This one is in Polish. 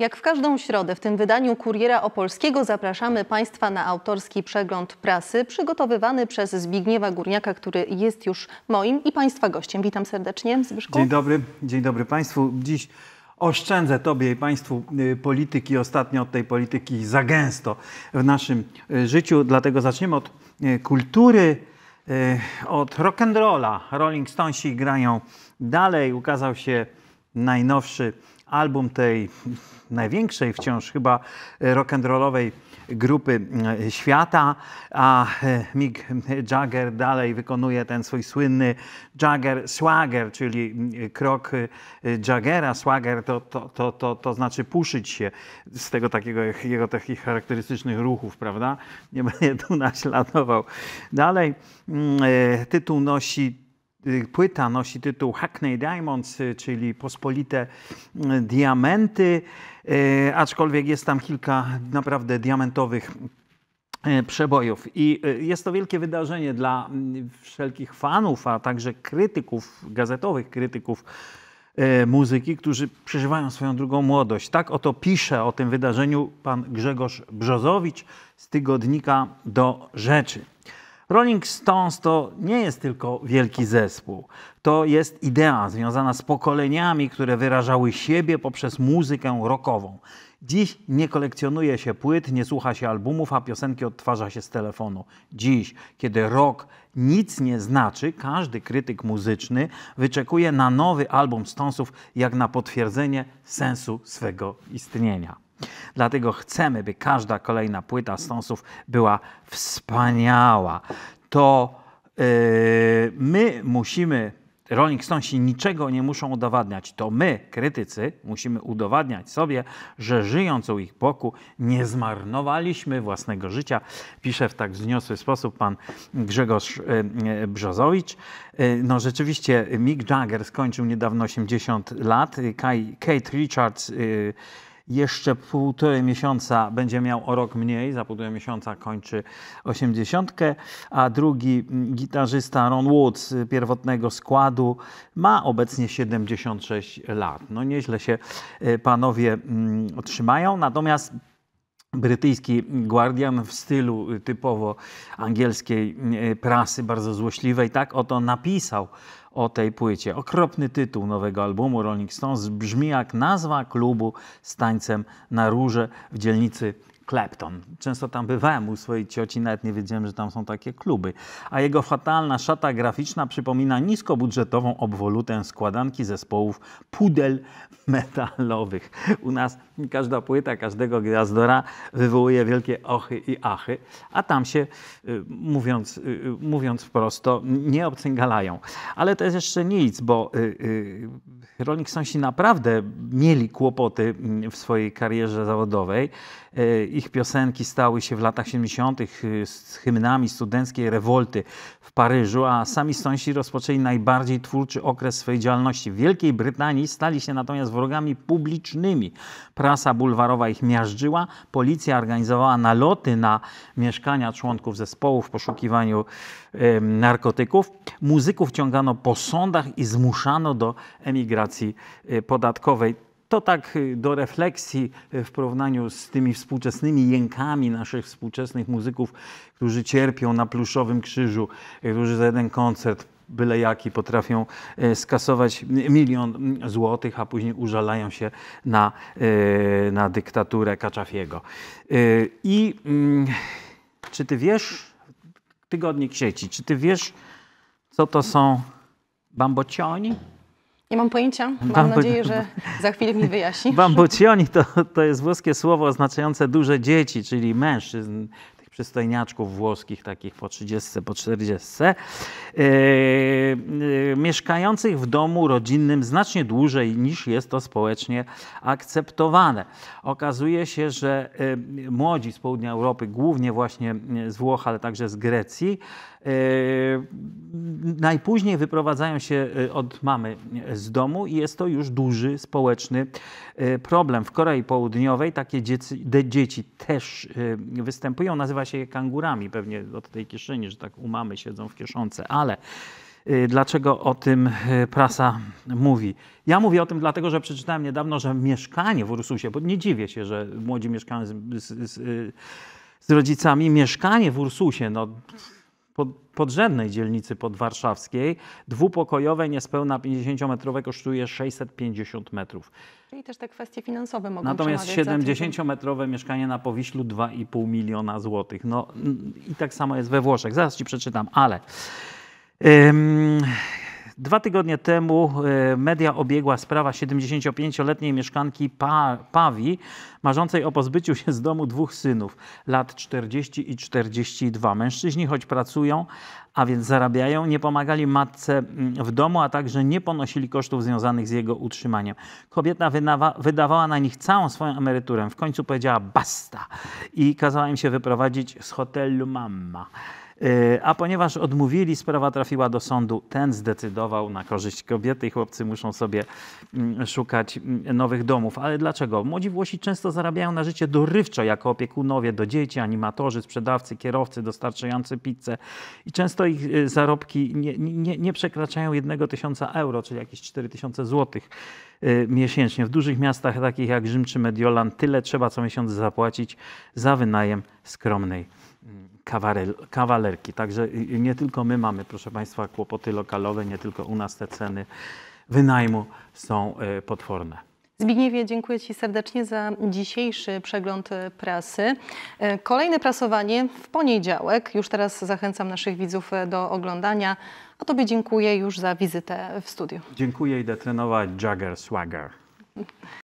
Jak w każdą środę w tym wydaniu Kuriera Opolskiego zapraszamy Państwa na autorski przegląd prasy przygotowywany przez Zbigniewa Górniaka, który jest już moim i Państwa gościem. Witam serdecznie, Zbyszku. Dzień dobry, dzień dobry Państwu. Dziś oszczędzę Tobie i Państwu y, polityki. Ostatnio od tej polityki za gęsto w naszym y, życiu, dlatego zaczniemy od y, kultury, od rock'n'rolla. Rolling Stonesi grają dalej. Ukazał się najnowszy album tej największej wciąż chyba rock'n'rollowej grupy e, świata, a e, Mick Jagger dalej wykonuje ten swój słynny Jagger Swagger, czyli e, krok Jaggera. Swagger to, to, to, to, to znaczy puszyć się z tego takiego jego takich charakterystycznych ruchów, prawda? Nie będę tu naśladował. Dalej mm, tytuł nosi Y, płyta nosi tytuł Hackney Diamonds, y, czyli pospolite y, diamenty, aczkolwiek jest tam kilka naprawdę diamentowych przebojów. I jest to wielkie wydarzenie dla mm, wszelkich fanów, a także krytyków, gazetowych krytyków muzyki, którzy przeżywają swoją drugą młodość. Tak oto pisze o tym wydarzeniu pan Grzegorz Brzozowicz z tygodnika do rzeczy. Rolling Stones to nie jest tylko wielki zespół. To jest idea związana z pokoleniami, które wyrażały siebie poprzez muzykę rockową. Dziś nie kolekcjonuje się płyt, nie słucha się albumów, a piosenki odtwarza się z telefonu. Dziś, kiedy rock nic nie znaczy, każdy krytyk muzyczny wyczekuje na nowy album Stonesów jak na potwierdzenie sensu swego istnienia. Dlatego chcemy, by każda kolejna płyta stąsów była wspaniała. To yy, my musimy Rolling Stonesi niczego nie muszą udowadniać. To my, krytycy, musimy udowadniać sobie, że żyjąc u ich boku nie zmarnowaliśmy własnego życia. Pisze w tak wzniosły sposób pan Grzegorz y, y, Brzozowicz. Y, no rzeczywiście Mick Jagger skończył niedawno 80 lat, Kate Richards jeszcze półtorej miesiąca będzie miał o rok mniej, za półtorej miesiąca kończy osiemdziesiątkę, a drugi gitarzysta Ron Woods pierwotnego składu ma obecnie 76 lat. No nieźle się y, panowie mm, trzymają, natomiast brytyjski Guardian w stylu y, typowo angielskiej y, prasy, bardzo złośliwej, tak oto napisał o tej płycie. Okropny tytuł nowego albumu Rolling Stones brzmi jak nazwa klubu z tańcem na róże w dzielnicy Clapton. Często tam bywałem u swojej cioci, nawet nie wiedziałem, że tam są takie kluby. A jego fatalna szata graficzna przypomina niskobudżetową obwolutę składanki zespołów pudel metalowych. U nas każda płyta każdego gwiazdora wywołuje wielkie ochy i achy, a tam się, y, mówiąc, y, y, mówiąc prosto, nie obcyngalają. Ale to jest jeszcze nic, bo rolnik sąsi naprawdę mieli kłopoty mm, w swojej karierze zawodowej i ich piosenki stały się w latach 70. Y, z hymnami studenckiej rewolty w Paryżu, a sami Stonsi rozpoczęli najbardziej twórczy okres swojej działalności. W Wielkiej Brytanii stali się natomiast wrogami publicznymi. Prasa bulwarowa ich miażdżyła, policja organizowała naloty na mieszkania członków zespołu w poszukiwaniu y, narkotyków. Muzyków ciągano po sądach i zmuszano do emigracji y, podatkowej to tak y, do refleksji y, w porównaniu z tymi współczesnymi jękami naszych współczesnych muzyków, którzy cierpią na pluszowym krzyżu, y, którzy za jeden koncert byle jaki potrafią skasować milion mm, złotych, a później użalają się na, na dyktaturę Kaczafiego. I mm, czy ty wiesz, tygodnik sieci, czy ty wiesz, co to są bambocioni? Nie mam pojęcia. Mam Bambu... nadzieję, że za chwilę mi wyjaśni. Bambucioni to, to jest włoskie słowo oznaczające duże dzieci, czyli mężczyzn, tych przystojniaczków włoskich, takich po 30, po 40, yy, yy, mieszkających w domu rodzinnym znacznie dłużej niż jest to społecznie akceptowane. Okazuje się, że yy, młodzi z południa Europy, głównie właśnie z Włoch, ale także z Grecji, e, najpóźniej wyprowadzają się y, od mamy y, z domu i jest to już duży społeczny y, problem. W Korei Południowej takie dzieci, dzieci też występują, nazywa się je kangurami, pewnie od tej kieszeni, że tak u mamy siedzą w kieszonce, ale dlaczego o tym prasa mówi. Ja mówię o tym dlatego, że przeczytałem niedawno, że mieszkanie w Ursusie, bo nie dziwię się, że młodzi mieszkają z, z, z, z rodzicami, mieszkanie w Ursusie, no podrzędnej dzielnicy podwarszawskiej, dwupokojowe, niespełna 50-metrowe, kosztuje 650 metrów. Czyli też te kwestie finansowe mogą Natomiast 70-metrowe mieszkanie na Powiślu 2,5 miliona złotych. No i tak samo jest we Włoszech. Zaraz Ci przeczytam, ale... Dwa tygodnie temu e, media obiegła sprawa 75-letniej mieszkanki pa Pawi, marzącej o pozbyciu się z domu dwóch synów, lat 40 i 42. Mężczyźni, choć pracują, a więc zarabiają, nie pomagali matce mm, w domu, a także nie ponosili kosztów związanych z jego utrzymaniem. Kobieta wydawała na nich całą swoją emeryturę. W końcu powiedziała basta i kazała im się wyprowadzić z hotelu mama. E, a ponieważ odmówili, sprawa trafiła do sądu. Ten zdecydował na korzyść kobiety i chłopcy muszą sobie mm, szukać mm, nowych domów. Ale dlaczego? Młodzi Włosi często zarabiają na życie dorywczo jako opiekunowie do dzieci, animatorzy, sprzedawcy, kierowcy, dostarczający pizzę. I często ich y, zarobki nie, nie, nie przekraczają jednego tysiąca euro, czyli jakieś cztery tysiące złotych y, miesięcznie. W dużych miastach takich jak Rzym czy Mediolan tyle trzeba co miesiąc zapłacić za wynajem skromnej mm, kawalerki. Także nie tylko my mamy, proszę Państwa, kłopoty lokalowe, nie tylko u nas te ceny wynajmu są e, potworne. Zbigniewie, dziękuję Ci serdecznie za dzisiejszy przegląd e, prasy. E, kolejne prasowanie w poniedziałek. Już teraz zachęcam naszych widzów do oglądania. A Tobie dziękuję już za wizytę w studiu. Dziękuję, idę trenować Jagger Swagger.